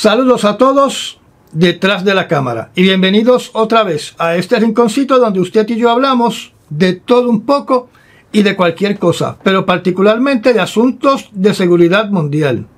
Saludos a todos detrás de la cámara y bienvenidos otra vez a este rinconcito donde usted y yo hablamos de todo un poco y de cualquier cosa, pero particularmente de asuntos de seguridad mundial.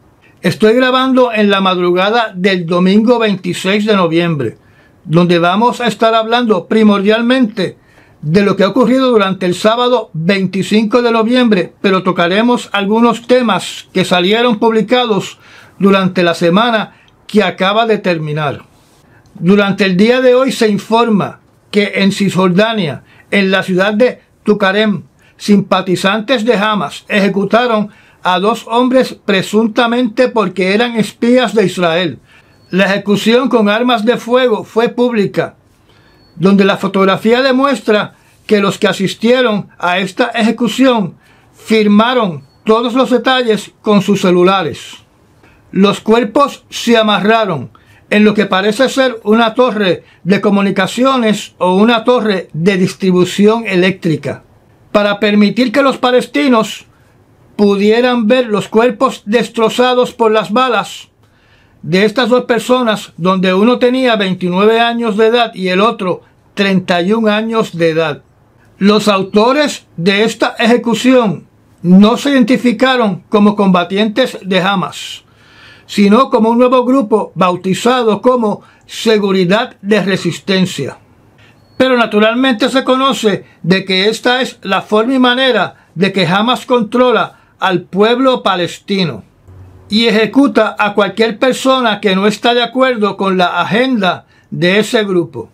Estoy grabando en la madrugada del domingo 26 de noviembre, donde vamos a estar hablando primordialmente de lo que ha ocurrido durante el sábado 25 de noviembre, pero tocaremos algunos temas que salieron publicados durante la semana que acaba de terminar. Durante el día de hoy se informa que en Cisjordania, en la ciudad de Tucarem, simpatizantes de Hamas ejecutaron a dos hombres presuntamente porque eran espías de Israel. La ejecución con armas de fuego fue pública, donde la fotografía demuestra que los que asistieron a esta ejecución firmaron todos los detalles con sus celulares. Los cuerpos se amarraron en lo que parece ser una torre de comunicaciones o una torre de distribución eléctrica, para permitir que los palestinos pudieran ver los cuerpos destrozados por las balas de estas dos personas, donde uno tenía 29 años de edad y el otro 31 años de edad. Los autores de esta ejecución no se identificaron como combatientes de Hamas sino como un nuevo grupo bautizado como Seguridad de Resistencia. Pero naturalmente se conoce de que esta es la forma y manera de que Hamas controla al pueblo palestino y ejecuta a cualquier persona que no está de acuerdo con la agenda de ese grupo.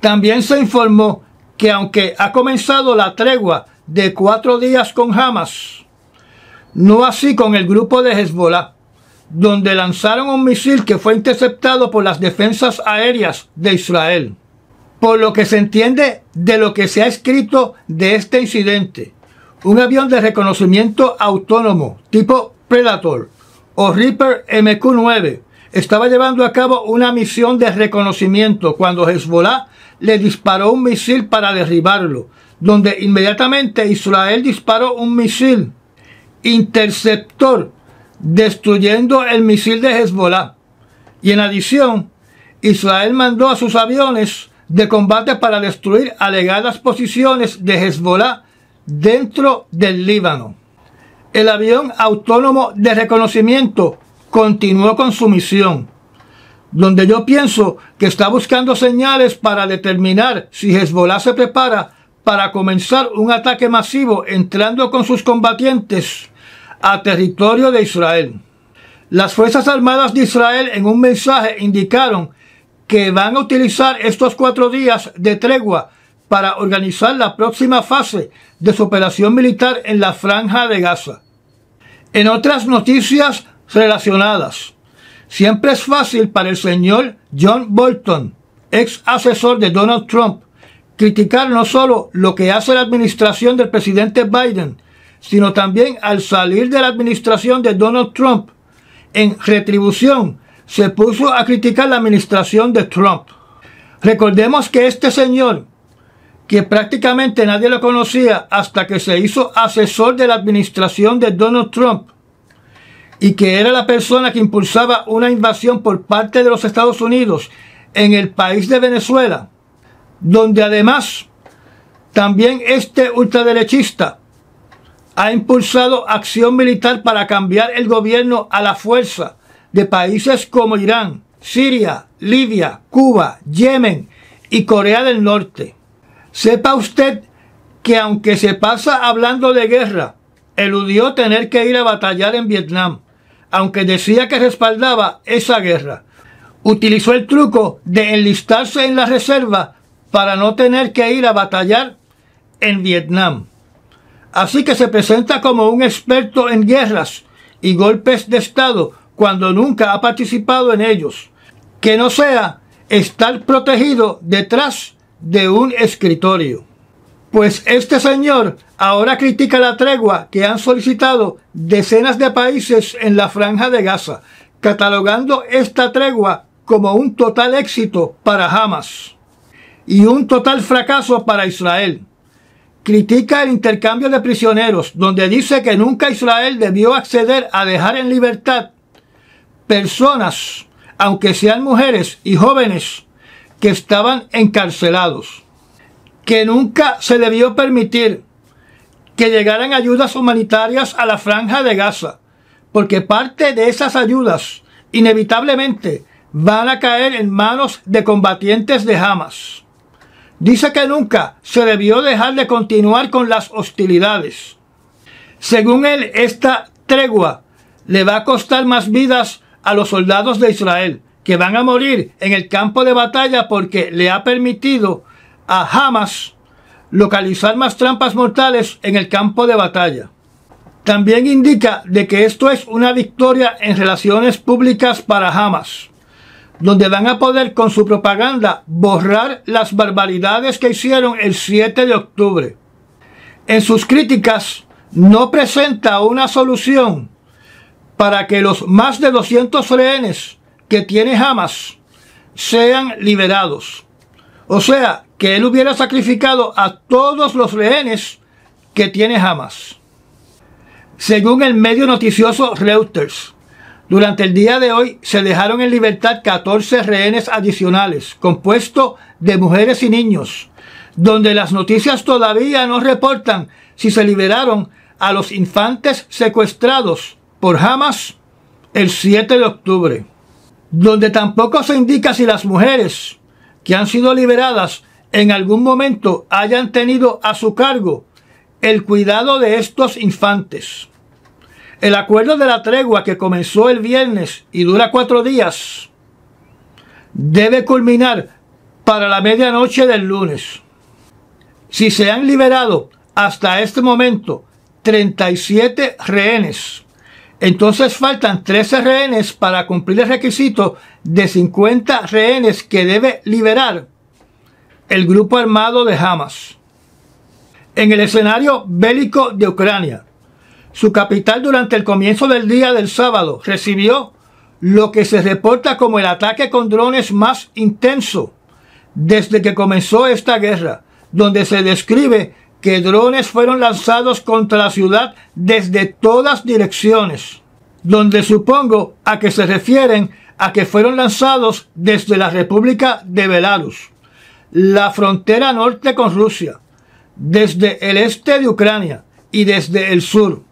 También se informó que aunque ha comenzado la tregua de cuatro días con Hamas, no así con el grupo de Hezbollah, donde lanzaron un misil que fue interceptado por las defensas aéreas de Israel. Por lo que se entiende de lo que se ha escrito de este incidente, un avión de reconocimiento autónomo tipo Predator o Reaper MQ-9 estaba llevando a cabo una misión de reconocimiento cuando Hezbollah le disparó un misil para derribarlo, donde inmediatamente Israel disparó un misil interceptor destruyendo el misil de Hezbollah. Y en adición, Israel mandó a sus aviones de combate para destruir alegadas posiciones de Hezbollah dentro del Líbano. El avión autónomo de reconocimiento continuó con su misión, donde yo pienso que está buscando señales para determinar si Hezbollah se prepara para comenzar un ataque masivo entrando con sus combatientes a territorio de Israel. Las Fuerzas Armadas de Israel en un mensaje indicaron que van a utilizar estos cuatro días de tregua para organizar la próxima fase de su operación militar en la franja de Gaza. En otras noticias relacionadas, siempre es fácil para el señor John Bolton, ex asesor de Donald Trump, criticar no solo lo que hace la administración del presidente Biden, sino también al salir de la administración de Donald Trump. En retribución, se puso a criticar la administración de Trump. Recordemos que este señor, que prácticamente nadie lo conocía hasta que se hizo asesor de la administración de Donald Trump, y que era la persona que impulsaba una invasión por parte de los Estados Unidos en el país de Venezuela, donde además también este ultraderechista ha impulsado acción militar para cambiar el gobierno a la fuerza de países como Irán, Siria, Libia, Cuba, Yemen y Corea del Norte. Sepa usted que aunque se pasa hablando de guerra, eludió tener que ir a batallar en Vietnam, aunque decía que respaldaba esa guerra. Utilizó el truco de enlistarse en la reserva para no tener que ir a batallar en Vietnam. Así que se presenta como un experto en guerras y golpes de Estado cuando nunca ha participado en ellos. Que no sea estar protegido detrás de un escritorio. Pues este señor ahora critica la tregua que han solicitado decenas de países en la franja de Gaza, catalogando esta tregua como un total éxito para Hamas y un total fracaso para Israel critica el intercambio de prisioneros, donde dice que nunca Israel debió acceder a dejar en libertad personas, aunque sean mujeres y jóvenes, que estaban encarcelados, que nunca se debió permitir que llegaran ayudas humanitarias a la franja de Gaza, porque parte de esas ayudas inevitablemente van a caer en manos de combatientes de Hamas dice que nunca se debió dejar de continuar con las hostilidades. Según él, esta tregua le va a costar más vidas a los soldados de Israel, que van a morir en el campo de batalla porque le ha permitido a Hamas localizar más trampas mortales en el campo de batalla. También indica de que esto es una victoria en relaciones públicas para Hamas donde van a poder con su propaganda borrar las barbaridades que hicieron el 7 de octubre. En sus críticas no presenta una solución para que los más de 200 rehenes que tiene Hamas sean liberados. O sea, que él hubiera sacrificado a todos los rehenes que tiene Hamas. Según el medio noticioso Reuters, durante el día de hoy se dejaron en libertad 14 rehenes adicionales, compuesto de mujeres y niños, donde las noticias todavía no reportan si se liberaron a los infantes secuestrados por Hamas el 7 de octubre, donde tampoco se indica si las mujeres que han sido liberadas en algún momento hayan tenido a su cargo el cuidado de estos infantes. El acuerdo de la tregua que comenzó el viernes y dura cuatro días debe culminar para la medianoche del lunes. Si se han liberado hasta este momento 37 rehenes, entonces faltan 13 rehenes para cumplir el requisito de 50 rehenes que debe liberar el grupo armado de Hamas. En el escenario bélico de Ucrania, su capital durante el comienzo del día del sábado recibió lo que se reporta como el ataque con drones más intenso desde que comenzó esta guerra, donde se describe que drones fueron lanzados contra la ciudad desde todas direcciones, donde supongo a que se refieren a que fueron lanzados desde la República de Belarus, la frontera norte con Rusia, desde el este de Ucrania y desde el sur.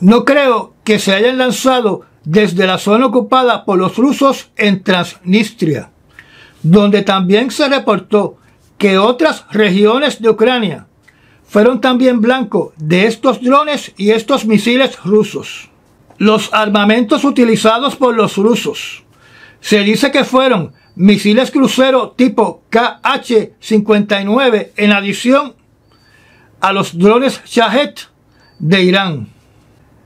No creo que se hayan lanzado desde la zona ocupada por los rusos en Transnistria, donde también se reportó que otras regiones de Ucrania fueron también blanco de estos drones y estos misiles rusos. Los armamentos utilizados por los rusos. Se dice que fueron misiles crucero tipo KH-59 en adición a los drones Shahed de Irán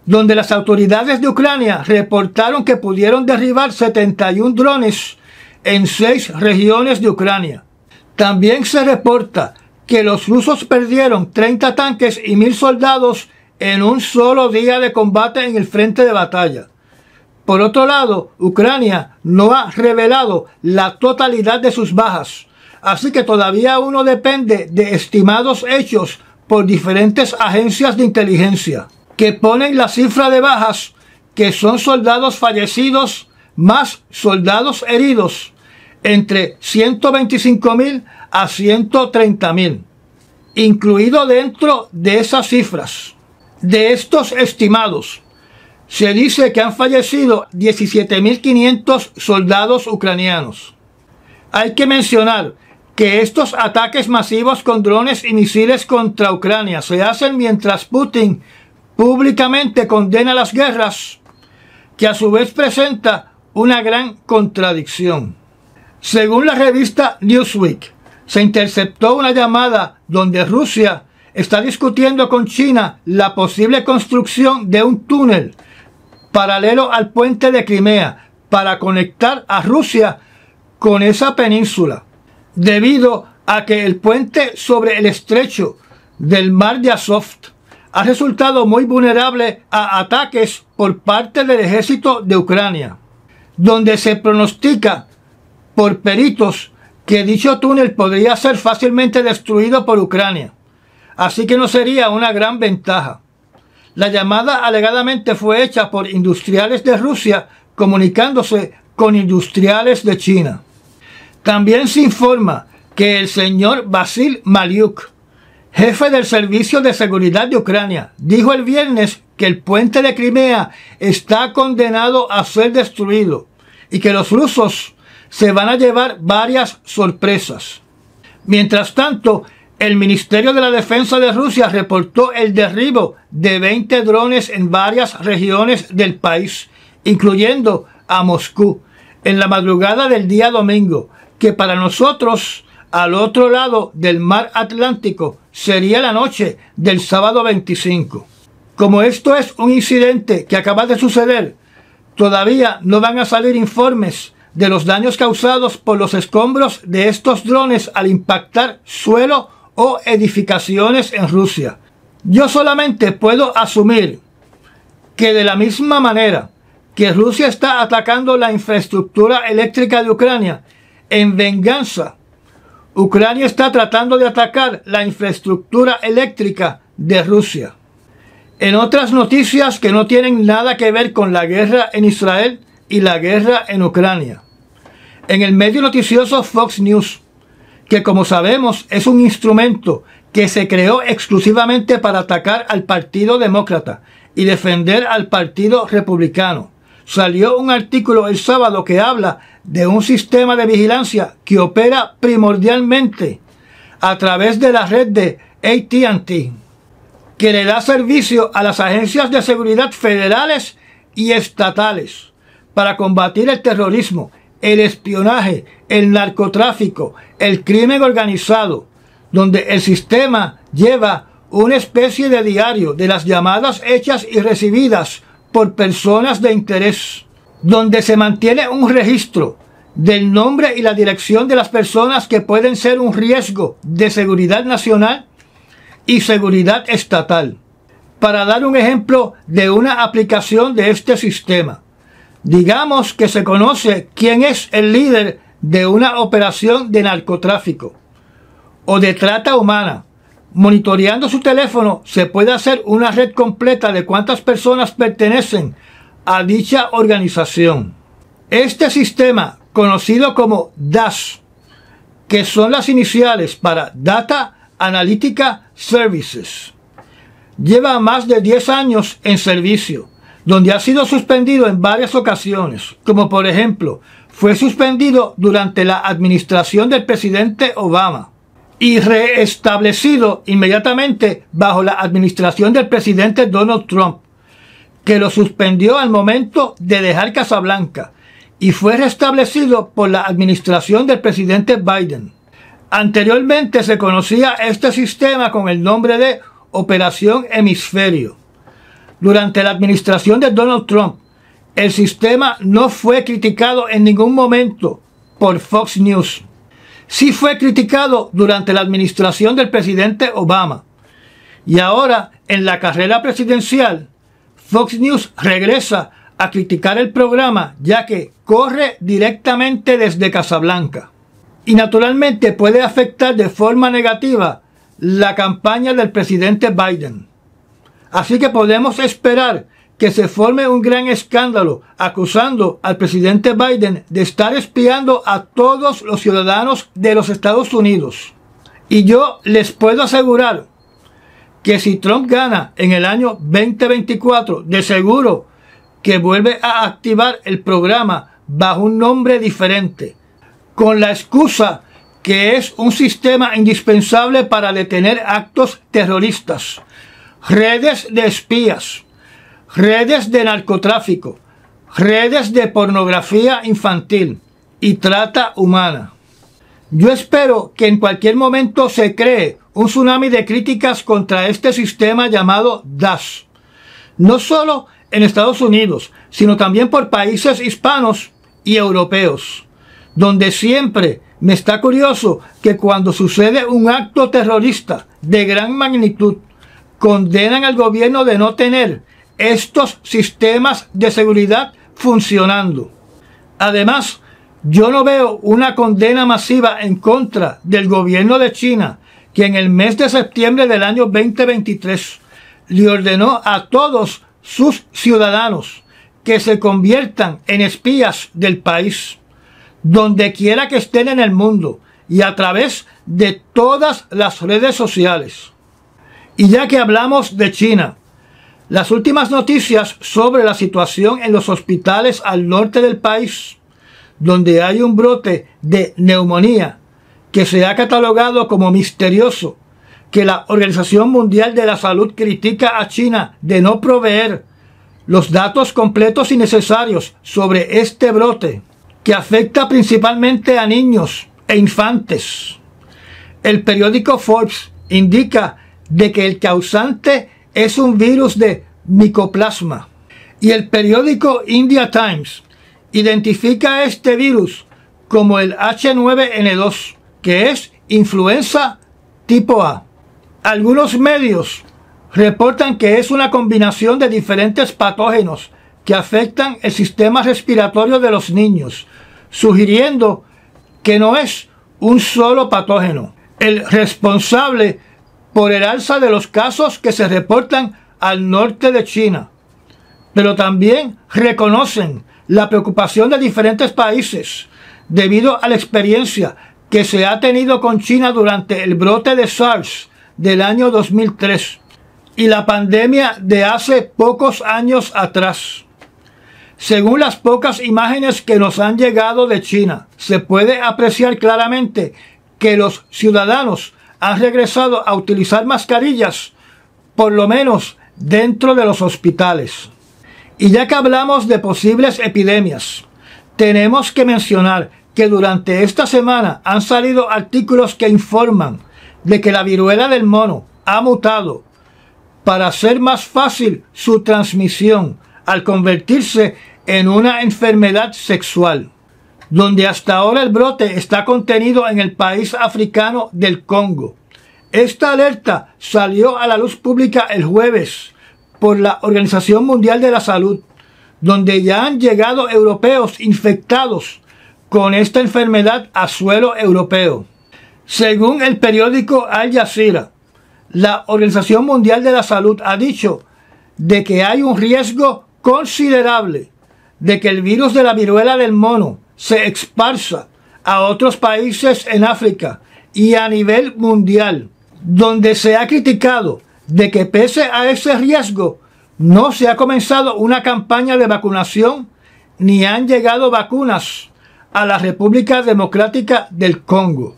donde las autoridades de Ucrania reportaron que pudieron derribar 71 drones en seis regiones de Ucrania. También se reporta que los rusos perdieron 30 tanques y mil soldados en un solo día de combate en el frente de batalla. Por otro lado, Ucrania no ha revelado la totalidad de sus bajas, así que todavía uno depende de estimados hechos por diferentes agencias de inteligencia que ponen la cifra de bajas, que son soldados fallecidos más soldados heridos, entre 125 mil a 130.000 incluido dentro de esas cifras. De estos estimados, se dice que han fallecido 17.500 soldados ucranianos. Hay que mencionar que estos ataques masivos con drones y misiles contra Ucrania se hacen mientras Putin públicamente condena las guerras, que a su vez presenta una gran contradicción. Según la revista Newsweek, se interceptó una llamada donde Rusia está discutiendo con China la posible construcción de un túnel paralelo al puente de Crimea para conectar a Rusia con esa península, debido a que el puente sobre el estrecho del mar de Azov ha resultado muy vulnerable a ataques por parte del ejército de Ucrania, donde se pronostica por peritos que dicho túnel podría ser fácilmente destruido por Ucrania, así que no sería una gran ventaja. La llamada alegadamente fue hecha por industriales de Rusia comunicándose con industriales de China. También se informa que el señor Basil Maliuk, jefe del Servicio de Seguridad de Ucrania, dijo el viernes que el puente de Crimea está condenado a ser destruido y que los rusos se van a llevar varias sorpresas. Mientras tanto, el Ministerio de la Defensa de Rusia reportó el derribo de 20 drones en varias regiones del país, incluyendo a Moscú, en la madrugada del día domingo, que para nosotros al otro lado del mar Atlántico sería la noche del sábado 25. Como esto es un incidente que acaba de suceder, todavía no van a salir informes de los daños causados por los escombros de estos drones al impactar suelo o edificaciones en Rusia. Yo solamente puedo asumir que de la misma manera que Rusia está atacando la infraestructura eléctrica de Ucrania en venganza Ucrania está tratando de atacar la infraestructura eléctrica de Rusia. En otras noticias que no tienen nada que ver con la guerra en Israel y la guerra en Ucrania. En el medio noticioso Fox News, que como sabemos es un instrumento que se creó exclusivamente para atacar al Partido Demócrata y defender al Partido Republicano salió un artículo el sábado que habla de un sistema de vigilancia que opera primordialmente a través de la red de ATT, que le da servicio a las agencias de seguridad federales y estatales para combatir el terrorismo, el espionaje, el narcotráfico, el crimen organizado, donde el sistema lleva una especie de diario de las llamadas hechas y recibidas por personas de interés, donde se mantiene un registro del nombre y la dirección de las personas que pueden ser un riesgo de seguridad nacional y seguridad estatal. Para dar un ejemplo de una aplicación de este sistema, digamos que se conoce quién es el líder de una operación de narcotráfico o de trata humana monitoreando su teléfono se puede hacer una red completa de cuántas personas pertenecen a dicha organización. Este sistema, conocido como DAS, que son las iniciales para Data Analytica Services, lleva más de 10 años en servicio, donde ha sido suspendido en varias ocasiones, como por ejemplo, fue suspendido durante la administración del presidente Obama y reestablecido inmediatamente bajo la administración del presidente Donald Trump, que lo suspendió al momento de dejar Casablanca y fue restablecido por la administración del presidente Biden. Anteriormente se conocía este sistema con el nombre de Operación Hemisferio. Durante la administración de Donald Trump, el sistema no fue criticado en ningún momento por Fox News sí fue criticado durante la administración del presidente Obama. Y ahora, en la carrera presidencial, Fox News regresa a criticar el programa ya que corre directamente desde Casablanca. Y naturalmente puede afectar de forma negativa la campaña del presidente Biden. Así que podemos esperar que se forme un gran escándalo acusando al presidente Biden de estar espiando a todos los ciudadanos de los Estados Unidos. Y yo les puedo asegurar que si Trump gana en el año 2024, de seguro que vuelve a activar el programa bajo un nombre diferente, con la excusa que es un sistema indispensable para detener actos terroristas, redes de espías, redes de narcotráfico, redes de pornografía infantil y trata humana. Yo espero que en cualquier momento se cree un tsunami de críticas contra este sistema llamado DAS, no solo en Estados Unidos, sino también por países hispanos y europeos, donde siempre me está curioso que cuando sucede un acto terrorista de gran magnitud, condenan al gobierno de no tener estos sistemas de seguridad funcionando. Además, yo no veo una condena masiva en contra del gobierno de China, que en el mes de septiembre del año 2023 le ordenó a todos sus ciudadanos que se conviertan en espías del país, donde quiera que estén en el mundo y a través de todas las redes sociales. Y ya que hablamos de China, las últimas noticias sobre la situación en los hospitales al norte del país, donde hay un brote de neumonía que se ha catalogado como misterioso, que la Organización Mundial de la Salud critica a China de no proveer los datos completos y necesarios sobre este brote, que afecta principalmente a niños e infantes. El periódico Forbes indica de que el causante es un virus de micoplasma. Y el periódico India Times identifica este virus como el H9N2, que es influenza tipo A. Algunos medios reportan que es una combinación de diferentes patógenos que afectan el sistema respiratorio de los niños, sugiriendo que no es un solo patógeno. El responsable por el alza de los casos que se reportan al norte de China, pero también reconocen la preocupación de diferentes países debido a la experiencia que se ha tenido con China durante el brote de SARS del año 2003 y la pandemia de hace pocos años atrás. Según las pocas imágenes que nos han llegado de China, se puede apreciar claramente que los ciudadanos han regresado a utilizar mascarillas, por lo menos dentro de los hospitales. Y ya que hablamos de posibles epidemias, tenemos que mencionar que durante esta semana han salido artículos que informan de que la viruela del mono ha mutado para hacer más fácil su transmisión al convertirse en una enfermedad sexual, donde hasta ahora el brote está contenido en el país africano del Congo. Esta alerta salió a la luz pública el jueves por la Organización Mundial de la Salud, donde ya han llegado europeos infectados con esta enfermedad a suelo europeo. Según el periódico Al Jazeera, la Organización Mundial de la Salud ha dicho de que hay un riesgo considerable de que el virus de la viruela del mono se esparza a otros países en África y a nivel mundial donde se ha criticado de que pese a ese riesgo, no se ha comenzado una campaña de vacunación ni han llegado vacunas a la República Democrática del Congo.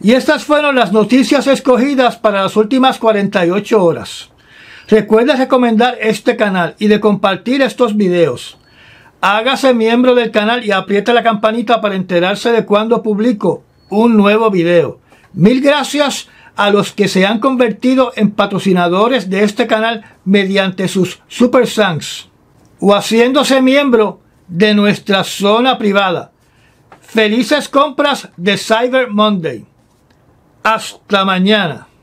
Y estas fueron las noticias escogidas para las últimas 48 horas. Recuerda recomendar este canal y de compartir estos videos. Hágase miembro del canal y apriete la campanita para enterarse de cuando publico un nuevo video. Mil gracias a los que se han convertido en patrocinadores de este canal mediante sus Super Sanks o haciéndose miembro de nuestra zona privada. Felices compras de Cyber Monday. Hasta mañana.